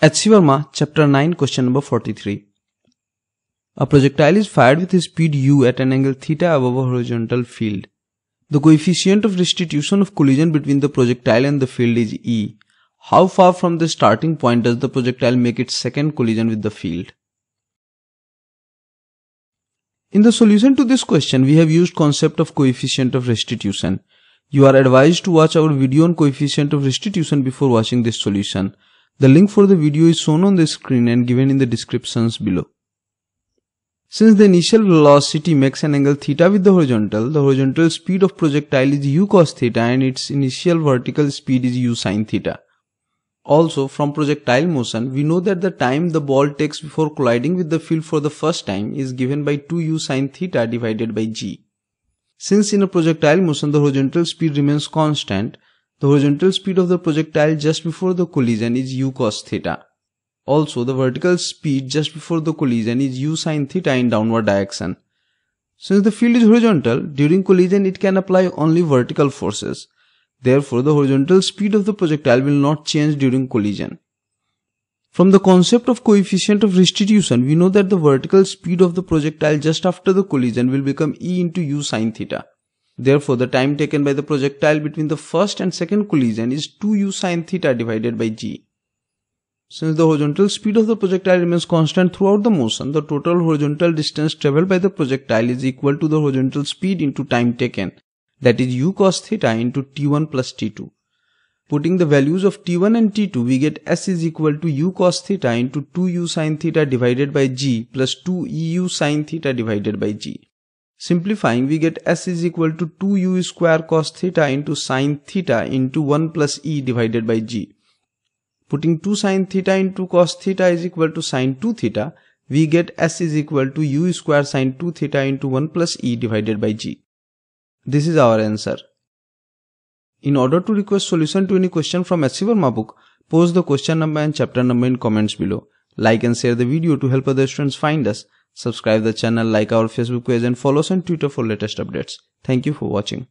At Sivarma, chapter 9, question number 43. A projectile is fired with a speed u at an angle theta above a horizontal field. The coefficient of restitution of collision between the projectile and the field is e. How far from the starting point does the projectile make its second collision with the field? In the solution to this question, we have used concept of coefficient of restitution. You are advised to watch our video on coefficient of restitution before watching this solution. The link for the video is shown on the screen and given in the descriptions below. Since the initial velocity makes an angle theta with the horizontal, the horizontal speed of projectile is u cos theta and its initial vertical speed is u sin theta. Also, from projectile motion, we know that the time the ball takes before colliding with the field for the first time is given by 2u sin theta divided by g. Since in a projectile motion the horizontal speed remains constant, the horizontal speed of the projectile just before the collision is u cos theta. Also, the vertical speed just before the collision is u sin theta in downward direction. Since the field is horizontal, during collision it can apply only vertical forces. Therefore, the horizontal speed of the projectile will not change during collision. From the concept of coefficient of restitution, we know that the vertical speed of the projectile just after the collision will become E into u sin theta. Therefore, the time taken by the projectile between the first and second collision is 2u sin theta divided by g. Since the horizontal speed of the projectile remains constant throughout the motion, the total horizontal distance traveled by the projectile is equal to the horizontal speed into time taken, that is u cos theta into t1 plus t2. Putting the values of t1 and t2, we get s is equal to u cos theta into 2u sin theta divided by g plus 2eu sin theta divided by g. Simplifying, we get s is equal to 2u square cos theta into sine theta into 1 plus e divided by g. Putting 2 sine theta into cos theta is equal to sine 2 theta, we get s is equal to u square sine 2 theta into 1 plus e divided by g. This is our answer. In order to request solution to any question from SC Verma book, post the question number and chapter number in comments below. Like and share the video to help other students find us. Subscribe the channel, like our Facebook page and follow us on Twitter for latest updates. Thank you for watching.